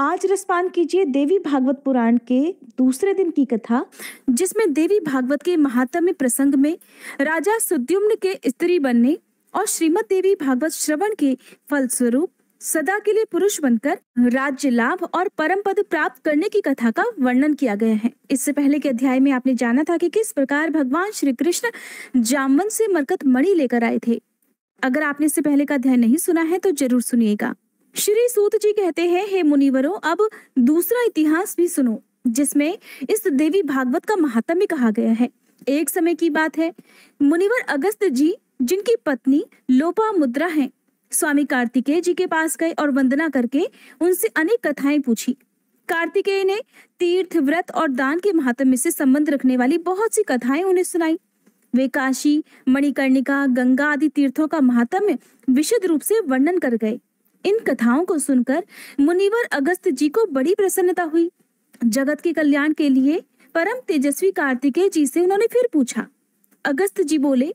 आज रसपान कीजिए देवी भागवत पुराण के दूसरे दिन की कथा जिसमें देवी भागवत के महात्म्य प्रसंग में राजा सुद्युम्न के स्त्री बनने और श्रीमद देवी भागवत श्रवण के फलस्वरूप सदा के लिए पुरुष बनकर राज्य लाभ और परम पद प्राप्त करने की कथा का वर्णन किया गया है इससे पहले के अध्याय में आपने जाना था कि किस प्रकार भगवान श्री कृष्ण जामवन से मरकत मणि लेकर आए थे अगर आपने इससे पहले का अध्याय नहीं सुना है तो जरूर सुनिएगा श्री सूत जी कहते हैं हे मुनिवरों अब दूसरा इतिहास भी सुनो जिसमें इस देवी भागवत का महात्म्य कहा गया है एक समय की बात है मुनिवर अगस्त जी जिनकी पत्नी लोपा मुद्रा है स्वामी कार्तिकेय जी के पास गए और वंदना करके उनसे अनेक कथाएं पूछी कार्तिकेय ने तीर्थ व्रत और दान के महात्म्य से संबंध रखने वाली बहुत सी कथाएं उन्हें सुनाई वे काशी मणिकर्णिका गंगा आदि तीर्थों का महात्म्य विशद रूप से वर्णन कर गए इन कथाओं को सुनकर मुनिवर अगस्त जी को बड़ी प्रसन्नता हुई जगत के कल्याण के लिए परम तेजस्वी कार्तिकेय जी से उन्होंने फिर पूछा अगस्त जी बोले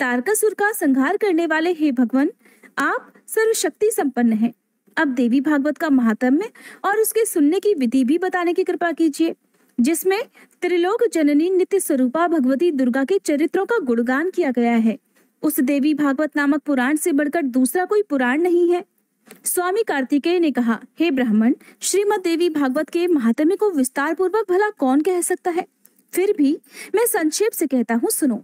तारकासुर का संहार करने वाले हे भगवान आप सर्वशक्ति संपन्न हैं अब देवी भागवत का महात्म्य और उसके सुनने की विधि भी बताने की कृपा कीजिए जिसमें त्रिलोक जननी नित्य स्वरूपा भगवती दुर्गा के चरित्रों का गुणगान किया गया है उस देवी भागवत नामक पुराण से बढ़कर दूसरा कोई पुराण नहीं है स्वामी कार्तिकेय ने कहा हे ब्राह्मण श्रीमद देवी भागवत के महात्म्य को विस्तार पूर्वक भला कौन कह सकता है फिर भी मैं संक्षेप से कहता हूँ सुनो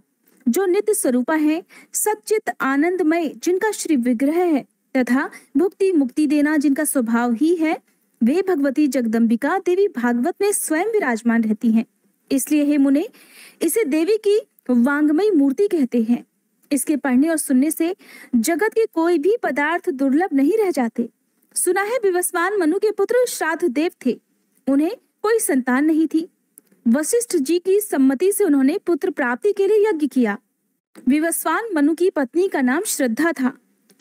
जो नित्य स्वरूपा है सचित आनंदमय जिनका श्री विग्रह है तथा भुक्ति मुक्ति देना जिनका स्वभाव ही है वे भगवती जगदम्बिका देवी भागवत में स्वयं विराजमान रहती हैं इसलिए हे मुने इसे देवी की वांगमयी मूर्ति कहते हैं इसके पढ़ने और सुनने से जगत के कोई भी पदार्थ दुर्लभ नहीं रह जाते सुना है विवस्वान मनु के पुत्र श्राद्ध देव थे उन्हें कोई संतान नहीं थी वशिष्ठ जी की सम्मति से उन्होंने पुत्र प्राप्ति के लिए यज्ञ किया विवस्वान मनु की पत्नी का नाम श्रद्धा था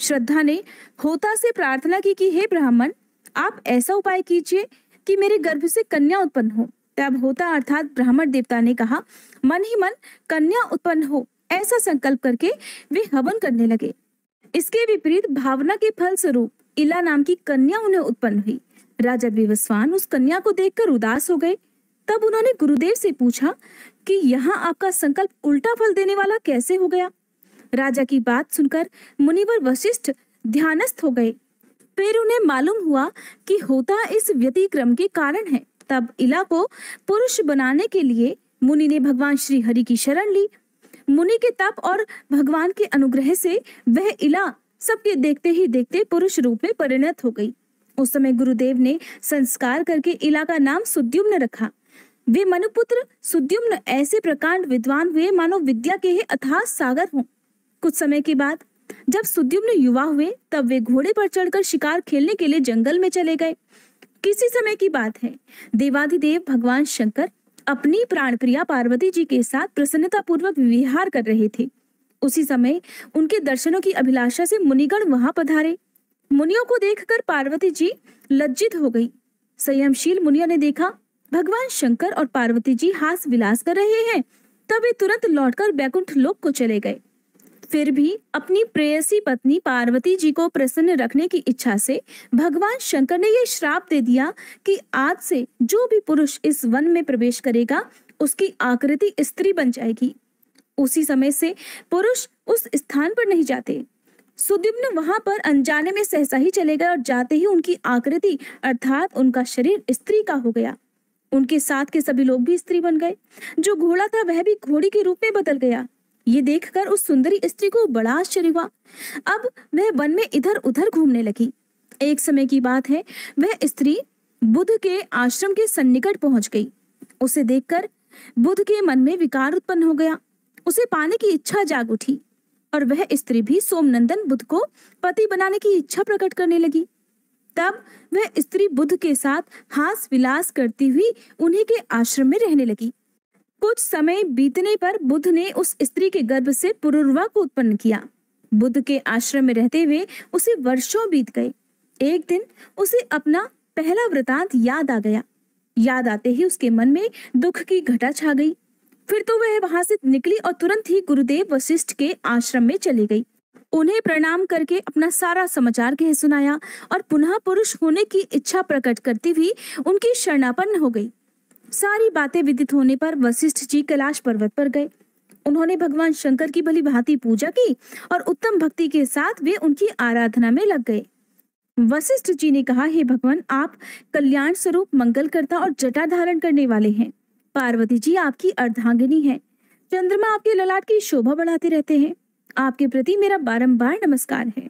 श्रद्धा ने होता से प्रार्थना की कि हे ब्राह्मण आप ऐसा उपाय कीजिए कि मेरे गर्भ से कन्या उत्पन्न हो तब होता अर्थात ब्राह्मण देवता ने कहा मन ही मन कन्या उत्पन्न हो ऐसा संकल्प करके वे हवन करने लगे इसके विपरीत भावना के फल स्वरूप इला नाम की कन्या उन्हें उत्पन्न हुई राजा विवस्वान उस कन्या को देखकर उदास हो गए तब उन्होंने गुरुदेव से पूछा कि यहाँ आपका संकल्प उल्टा फल देने वाला कैसे हो गया राजा की बात सुनकर मुनिवर वशिष्ठ ध्यानस्थ हो गए फिर उन्हें मालूम हुआ कि होता इस व्यतिक्रम के कारण है तब इला को पुरुष बनाने के लिए मुनि ने भगवान श्री हरि की शरण ली मुनि के तप और भगवान के अनुग्रह से वह इला सबके देखते ही देखते पुरुष रूप में परिणत हो गई उस समय गुरुदेव ने संस्कार करके इला का नाम सुद्युम्न रखा वे मनुपुत्र सुद्युम्न ऐसे प्रकांड विद्वान हुए मानो विद्या के ही अथाह सागर हों कुछ समय के बाद जब सुद्युम्न युवा हुए तब वे घोड़े पर चढ़कर शिकार खेलने के लिए जंगल में चले गए किसी समय की बात है देवाधिदेव भगवान शंकर अपनी प्राण प्रिया पार्वती जी के साथ प्रसन्नता पूर्वक विहार कर रहे थे उसी समय उनके दर्शनों की अभिलाषा से मुनिगण वहां पधारे मुनियों को देखकर पार्वती जी लज्जित हो गई संयमशील मुनिया ने देखा भगवान शंकर और पार्वती जी हास विलास कर रहे हैं तब वे तुरंत लौटकर बैकुंठ लोक को चले गए फिर भी अपनी प्रेयसी पत्नी पार्वती जी को प्रसन्न रखने की इच्छा से भगवान शंकर ने यह श्राप दे दिया कि आज से जो भी पुरुष इस वन में प्रवेश करेगा उसकी आकृति स्त्री बन जाएगी उसी समय से पुरुष उस स्थान पर नहीं जाते सुदीप्न वहां पर अनजाने में सहसा ही चले गए और जाते ही उनकी आकृति अर्थात उनका शरीर स्त्री का हो गया उनके साथ के सभी लोग भी स्त्री बन गए जो घोड़ा था वह भी घोड़ी के रूप में बदल गया ये देखकर उस सुंदरी स्त्री को बड़ा आश्चर्य हुआ अब वह वन में इधर उधर घूमने लगी एक समय की बात है वह स्त्री बुद्ध के आश्रम के सन्निकट पहुंच गई उसे देखकर बुद्ध के मन में विकार उत्पन्न हो गया उसे पाने की इच्छा जाग उठी और वह स्त्री भी सोमनंदन बुद्ध को पति बनाने की इच्छा प्रकट करने लगी तब वह स्त्री बुद्ध के साथ हास विलास करती हुई उन्हीं के आश्रम में रहने लगी कुछ समय बीतने पर बुद्ध ने उस स्त्री के गर्भ से पुरुर्वा को उत्पन्न किया बुद्ध के आश्रम में रहते हुए उसे वर्षों बीत गए एक दिन उसे अपना पहला वृतांत याद आ गया याद आते ही उसके मन में दुख की घटा छा गई फिर तो वह वहां से निकली और तुरंत ही गुरुदेव वशिष्ठ के आश्रम में चली गई उन्हें प्रणाम करके अपना सारा समाचार कह सुनाया और पुनः पुरुष होने की इच्छा प्रकट करती हुई उनकी शरणापन्न हो गई सारी बातें विदित होने पर वशिष्ठ जी कैलाश पर्वत पर गए उन्होंने भगवान शंकर की भली भांति पूजा की और उत्तम भक्ति के साथ वे उनकी आराधना में लग गए वशिष्ठ जी ने कहा हे भगवान आप कल्याण स्वरूप मंगलकर्ता और जटा धारण करने वाले हैं पार्वती जी आपकी अर्धांगिनी है चंद्रमा आपके ललाट की शोभा बढ़ाते रहते हैं आपके प्रति मेरा बारंबार नमस्कार है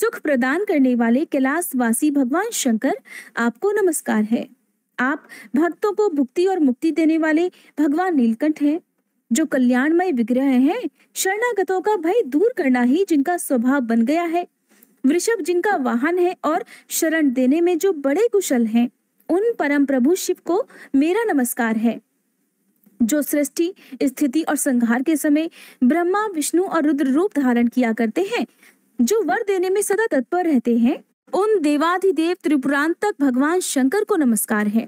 सुख प्रदान करने वाले कैलाश वासी भगवान शंकर आपको नमस्कार है आप भक्तों को भुक्ति और मुक्ति देने वाले भगवान नीलकंठ हैं जो कल्याणमय विग्रह हैं शरणागतों का भय दूर करना ही जिनका स्वभाव बन गया है वृषभ जिनका वाहन है और शरण देने में जो बड़े कुशल हैं उन परम प्रभु शिव को मेरा नमस्कार है जो सृष्टि स्थिति और संहार के समय ब्रह्मा विष्णु और रुद्र रूप धारण किया करते हैं जो वर देने में सदा तत्पर रहते हैं उन देवाधिदेव त्रिपुरांतक भगवान शंकर को नमस्कार है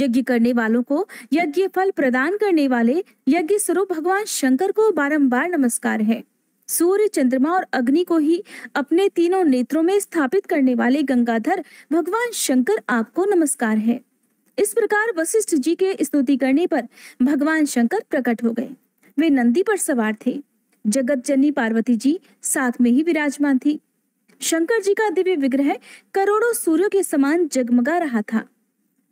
यज्ञ करने वालों को यज्ञ फल प्रदान करने वाले यज्ञ स्वरूप भगवान शंकर को बारंबार नमस्कार है सूर्य चंद्रमा और अग्नि को ही अपने तीनों नेत्रों में स्थापित करने वाले गंगाधर भगवान शंकर आपको नमस्कार है इस प्रकार वशिष्ठ जी के स्तुति करने पर भगवान शंकर प्रकट हो गए वे नंदी पर सवार थे जगत जननी पार्वती जी साथ में ही विराजमान थी शंकर जी का दिव्य विग्रह करोड़ों सूर्यों के समान जगमगा रहा था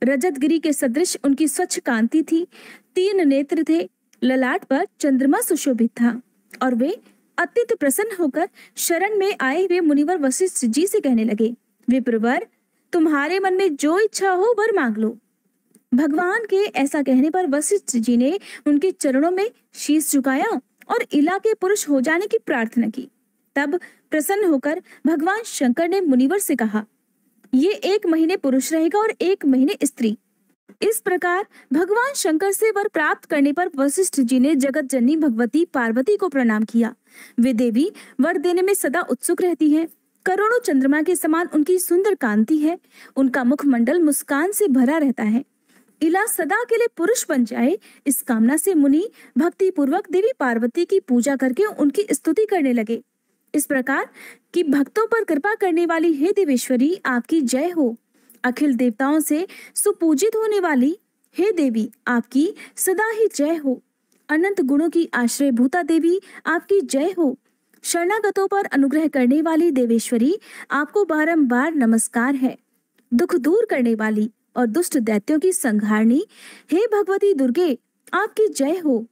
रजत गिरी के सदृश उनकी स्वच्छ कांति थी तीन नेत्र थे ललाट पर चंद्रमा सुशोभित था और वे अत्यंत प्रसन्न होकर शरण में आए हुए मुनिवर वशिष्ठ जी से कहने लगे विप्रवर तुम्हारे मन में जो इच्छा हो वर मांग लो भगवान के ऐसा कहने पर वशिष्ठ जी ने उनके चरणों में शीश झुकाया और इला के पुरुष हो जाने की प्रार्थना की तब प्रसन्न होकर भगवान शंकर ने मुनिवर से कहा ये एक महीने पुरुष रहेगा और एक महीने स्त्री इस प्रकार भगवान शंकर से वर प्राप्त करने पर वशिष्ठ जी ने जगत जननी भगवती पार्वती को प्रणाम किया वे देवी वर देने में सदा उत्सुक रहती है करोड़ों चंद्रमा के समान उनकी सुंदर कांति है उनका मुखमंडल मुस्कान से भरा रहता है इला सदा के लिए पुरुष बन जाए इस कामना से मुनि भक्ति पूर्वक देवी पार्वती की पूजा करके उनकी स्तुति करने लगे इस प्रकार कि भक्तों पर कृपा करने वाली हे देवेश्वरी आपकी जय हो अखिल देवताओं से सुपूजित होने वाली हे देवी आपकी सदा ही जय हो अनंत गुणों की आश्रय भूता देवी आपकी जय हो शरणागतों पर अनुग्रह करने वाली देवेश्वरी आपको बारंबार नमस्कार है दुख दूर करने वाली और दुष्ट दैत्यों की संघारणी हे भगवती दुर्गे आपकी जय हो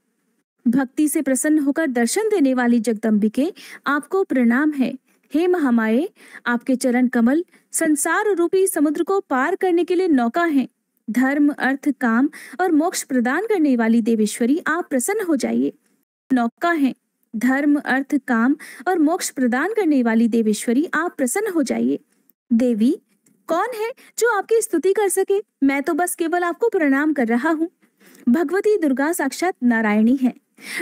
भक्ति से प्रसन्न होकर दर्शन देने वाली जगदम्बिके आपको प्रणाम है हे महामाए आपके चरण कमल संसार रूपी समुद्र को पार करने के लिए नौका है धर्म अर्थ काम और मोक्ष प्रदान करने वाली देवेश्वरी आप प्रसन्न हो जाइए नौका है धर्म अर्थ काम और मोक्ष प्रदान करने वाली देवेश्वरी आप प्रसन्न हो जाइए देवी कौन है जो आपकी स्तुति कर सके मैं तो बस केवल आपको प्रणाम कर रहा हूँ भगवती दुर्गा साक्षात नारायणी है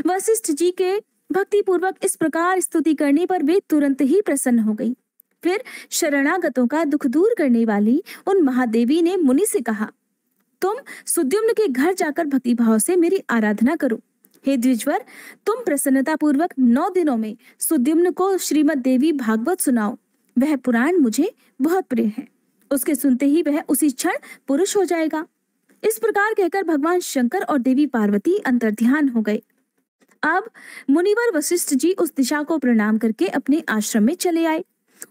वशिष्ठ जी के भक्ति पूर्वक इस प्रकार स्तुति करने पर वे तुरंत ही प्रसन्न हो गई फिर शरणागतों का दुख दूर करने वाली उन महादेवी ने मुनि से कहा तुम सुद्युम्न के घर जाकर भक्ति भाव से मेरी आराधना करो हे द्विजवर तुम प्रसन्नता पूर्वक नौ दिनों में सुद्युम्न को श्रीमद देवी भागवत सुनाओ वह पुराण मुझे बहुत प्रिय है उसके सुनते ही वह उसी क्षण पुरुष हो जाएगा इस प्रकार कहकर भगवान शंकर और देवी पार्वती अंतर्ध्यान हो गए अब मुनिवर वशिष्ठ जी उस दिशा को प्रणाम करके अपने आश्रम में चले आए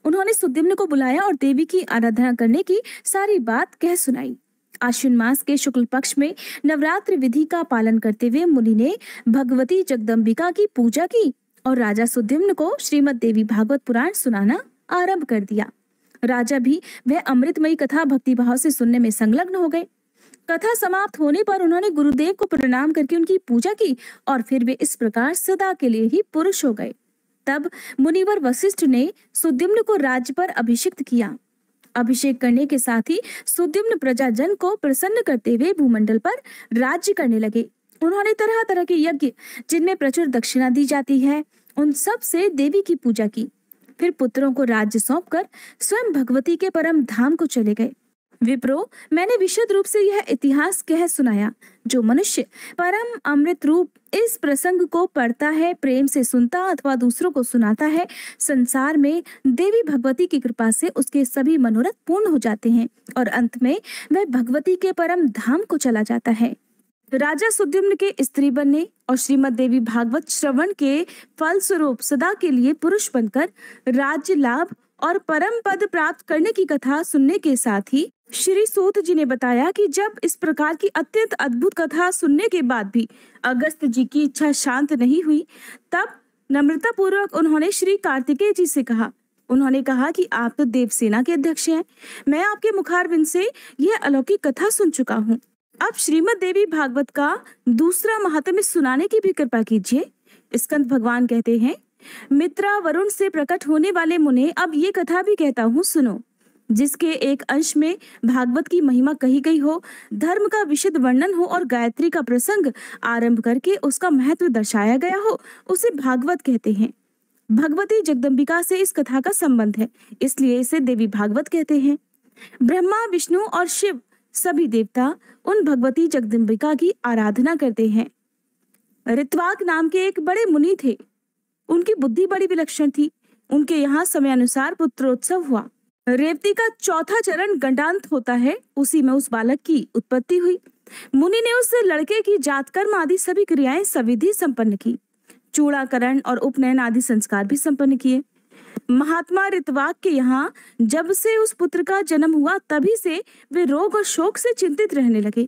उन्होंने सुदिम्न को बुलाया और देवी की आराधना करने की सारी बात कह सुनाई आश्विन मास के शुक्ल पक्ष में नवरात्र विधि का पालन करते हुए मुनि ने भगवती जगदम्बिका की पूजा की और राजा सुदिम्न को श्रीमद देवी भागवत पुराण सुनाना आरंभ कर दिया राजा भी वह अमृतमयी कथा भक्तिभाव से सुनने में संलग्न हो गए कथा समाप्त होने पर उन्होंने गुरुदेव को प्रणाम करके उनकी पूजा की और फिर वे इस प्रकार सदा के लिए ही पुरुष हो गए तब मुनिवर वशिष्ठ ने सुदिम्न को राज्य पर अभिषिक्त किया अभिषेक करने के साथ ही सुदिम्न प्रजाजन को प्रसन्न करते हुए भूमंडल पर राज्य करने लगे उन्होंने तरह तरह के यज्ञ जिनमें प्रचुर दक्षिणा दी जाती है उन सब से देवी की पूजा की फिर पुत्रों को राज्य सौंपकर स्वयं भगवती के परम धाम को चले गए विप्रो मैंने विशद रूप से यह इतिहास कह सुनाया जो मनुष्य परम अमृत रूप इस प्रसंग को पढ़ता है प्रेम से सुनता अथवा दूसरों को सुनाता है संसार में देवी भगवती की कृपा से उसके सभी मनोरथ पूर्ण हो जाते हैं और अंत में वह भगवती के परम धाम को चला जाता है राजा सुद्युम्न के स्त्री बनने और श्रीमद देवी भागवत श्रवण के फलस्वरूप सदा के लिए पुरुष बनकर राज्य लाभ और परम पद प्राप्त करने की कथा सुनने के साथ ही श्री सोत जी ने बताया कि जब इस प्रकार की अत्यंत अद्भुत कथा सुनने के बाद भी अगस्त जी की इच्छा शांत नहीं हुई तब नम्रता पूर्वक उन्होंने श्री कार्तिकेय जी से कहा उन्होंने कहा कि आप तो देवसेना के अध्यक्ष हैं मैं आपके मुखारबिंद से यह अलौकिक कथा सुन चुका हूँ अब श्रीमद देवी भागवत का दूसरा महात्म्य सुनाने की भी कृपा कीजिए स्कंद भगवान कहते हैं मित्रा वरुण से प्रकट होने वाले मुने अब ये कथा भी कहता हूँ सुनो जिसके एक अंश में भागवत की महिमा कही गई हो धर्म का विशिद वर्णन हो और गायत्री का प्रसंग आरंभ करके उसका महत्व दर्शाया गया हो उसे भागवत कहते हैं भगवती जगदम्बिका से इस कथा का संबंध है इसलिए इसे देवी भागवत कहते हैं ब्रह्मा विष्णु और शिव सभी देवता उन भगवती जगदम्बिका की आराधना करते हैं ऋतवाक नाम के एक बड़े मुनि थे उनकी बुद्धि बड़ी विलक्षण थी उनके यहाँ समयानुसार पुत्रोत्सव हुआ रेवती का चौथा चरण गंडांत होता है उसी में उस बालक की उत्पत्ति हुई मुनि ने उस लड़के की जातकर्म आदि सभी क्रियाएं सविधि संपन्न की चूड़ाकरण और उपनयन आदि संस्कार भी संपन्न किए महात्मा ऋतवाक के यहाँ जब से उस पुत्र का जन्म हुआ तभी से वे रोग और शोक से चिंतित रहने लगे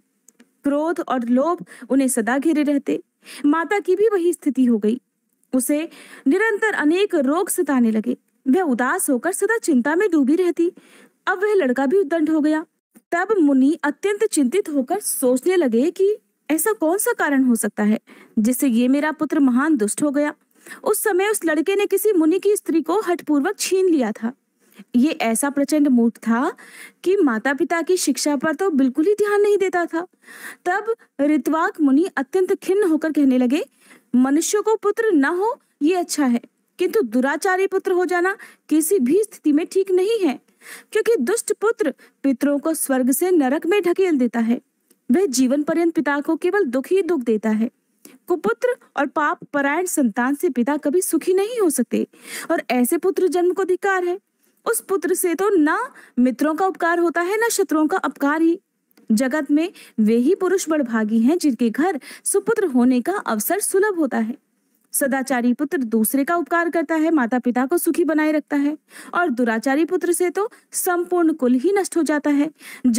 क्रोध और लोभ उन्हें सदा घेरे रहते माता की भी वही स्थिति हो गई उसे निरंतर अनेक रोग सताने लगे वह उदास होकर सदा चिंता में डूबी रहती अब वह लड़का भी उद्दंड हो गया तब मुनि अत्यंत चिंतित होकर सोचने लगे कि ऐसा कौन सा कारण हो सकता है जिससे ये मेरा पुत्र महान दुष्ट हो गया उस समय उस लड़के ने किसी मुनि की स्त्री को हठपूर्वक छीन लिया था ये ऐसा प्रचंड मूर्ख था कि माता पिता की शिक्षा पर तो बिल्कुल ही ध्यान नहीं देता था तब ऋतवाक मुनि अत्यंत खिन्न होकर कहने लगे मनुष्य को पुत्र न हो ये अच्छा है किंतु दुराचारी पुत्र हो जाना किसी भी स्थिति में ठीक नहीं है क्योंकि दुष्ट पुत्र पितरों को स्वर्ग से नरक में ढकेल देता है वह जीवन पर्यंत पिता को केवल दुख ही दुख देता है कुपुत्र और पाप परायण संतान से पिता कभी सुखी नहीं हो सकते और ऐसे पुत्र जन्म को अधिकार है उस पुत्र से तो ना मित्रों का उपकार होता है ना शत्रुओं का अपकार ही जगत में वे ही पुरुष बड़भागी हैं जिनके घर सुपुत्र होने का अवसर सुलभ होता है सदाचारी पुत्र दूसरे का उपकार करता है माता पिता को सुखी बनाए रखता है और दुराचारी पुत्र से तो संपूर्ण कुल ही नष्ट हो जाता है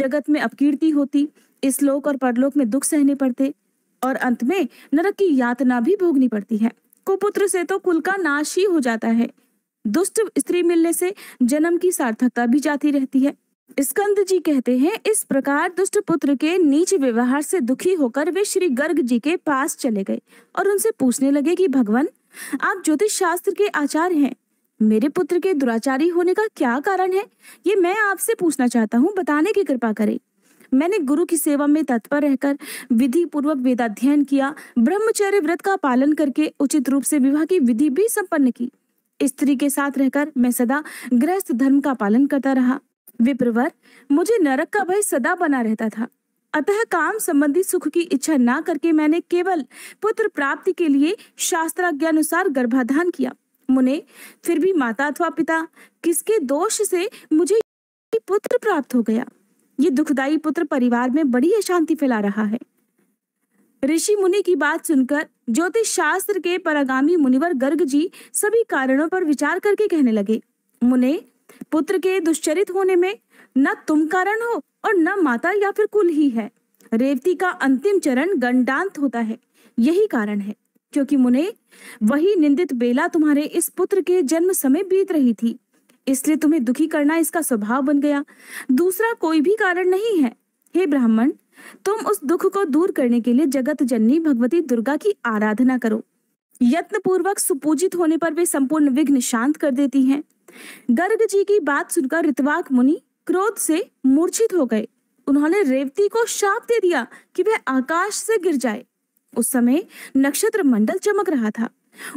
जगत में अपकीर्ति होती इस लोक और परलोक में दुख सहने पड़ते और अंत में नरक की यातना भी भोगनी पड़ती है कुपुत्र से तो कुल का नाश ही हो जाता है दुष्ट स्त्री मिलने से जन्म की सार्थकता भी जाती रहती है स्कंद जी कहते हैं इस प्रकार दुष्ट पुत्र के नीच व्यवहार से दुखी होकर वे श्री गर्ग जी के पास चले गए और उनसे पूछने लगे कि भगवान आप ज्योतिष शास्त्र के आचार्य हैं मेरे पुत्र के दुराचारी होने का क्या कारण है ये मैं आपसे पूछना चाहता हूँ बताने की कृपा करें मैंने गुरु की सेवा में तत्पर रहकर विधि पूर्वक वेदाध्यन किया ब्रह्मचर्य व्रत का पालन करके उचित रूप से विवाह की विधि भी संपन्न की स्त्री के साथ रहकर मैं सदा गृहस्थ धर्म का पालन करता रहा विप्रवर मुझे नरक का भय सदा बना रहता था अतः काम संबंधी सुख की इच्छा ना करके मैंने केवल पुत्र प्राप्ति के लिए शास्त्राज्ञानुसार गर्भाधान किया मुने फिर भी माता अथवा पिता किसके दोष से मुझे पुत्र प्राप्त हो गया ये दुखदाई पुत्र परिवार में बड़ी अशांति फैला रहा है ऋषि मुनि की बात सुनकर ज्योतिष शास्त्र के परागामी मुनिवर गर्ग जी सभी कारणों पर विचार करके कहने लगे मुने पुत्र के दुश्चरित होने में न तुम कारण हो और न माता या फिर कुल ही है रेवती का अंतिम चरण गंडांत होता है यही कारण है क्योंकि मुने वही निंदित बेला तुम्हारे इस पुत्र के जन्म समय बीत रही थी इसलिए तुम्हें दुखी करना इसका स्वभाव बन गया दूसरा कोई भी कारण नहीं है हे ब्राह्मण तुम उस दुख को दूर करने के लिए जगत जननी भगवती दुर्गा की आराधना करो पूर्वक सुपूजित होने पर वे संपूर्ण विघ्न शांत कर देती हैं गर्ग जी की बात सुनकर ऋतवाक मुनि क्रोध से मूर्छित हो गए उन्होंने रेवती को शाप दे दिया कि वह आकाश से गिर जाए उस समय नक्षत्र मंडल चमक रहा था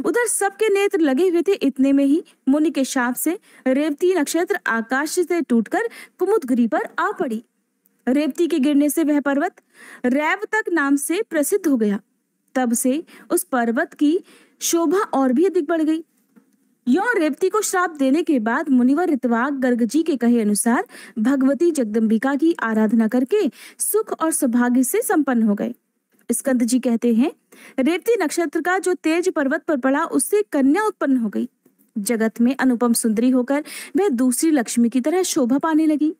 उधर सबके नेत्र लगे हुए थे इतने में ही मुनि के शाप से रेवती नक्षत्र आकाश से टूटकर कुमुदगिरी पर आ पड़ी रेवती के गिरने से वह पर्वत रैव तक नाम से प्रसिद्ध हो गया तब से उस पर्वत की शोभा और भी अधिक बढ़ गई यो रेवती को श्राप देने के बाद मुनिवर ऋतवाग गर्ग जी के कहे अनुसार भगवती जगदम्बिका की आराधना करके सुख और सौभाग्य से संपन्न हो गए स्कंद जी कहते हैं रेवती नक्षत्र का जो तेज पर्वत पर पड़ा उससे कन्या उत्पन्न हो गई जगत में अनुपम सुंदरी होकर वह दूसरी लक्ष्मी की तरह शोभा पाने लगी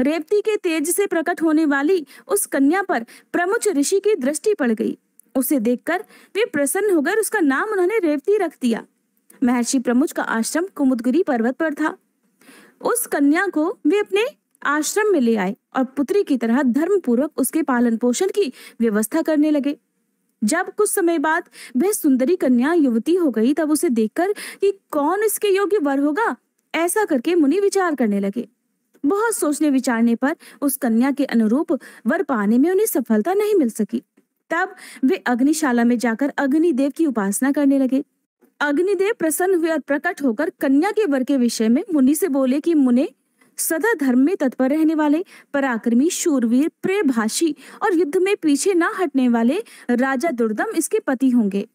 रेवती के तेज से प्रकट होने वाली उस कन्या पर प्रमुख ऋषि की दृष्टि पड़ गई उसे देखकर वे प्रसन्न होकर उसका नाम उन्होंने रेवती रख दिया महर्षि प्रमुख का आश्रम कुमुदगिरी पर्वत पर था उस कन्या को वे अपने आश्रम में ले आए और पुत्री की तरह धर्म पूर्वक उसके पालन पोषण की व्यवस्था करने लगे जब कुछ समय बाद वह सुंदरी कन्या युवती हो गई तब उसे देखकर कि कौन इसके योग्य वर होगा ऐसा करके मुनि विचार करने लगे बहुत सोचने विचारने पर उस कन्या के अनुरूप वर पाने में उन्हें सफलता नहीं मिल सकी तब वे अग्निशाला में जाकर अग्निदेव की उपासना करने लगे अग्निदेव प्रसन्न हुए और प्रकट होकर कन्या के वर के विषय में मुनि से बोले कि मुने सदा धर्म में तत्पर रहने वाले पराक्रमी शूरवीर प्रेभाषी और युद्ध में पीछे न हटने वाले राजा दुर्दम इसके पति होंगे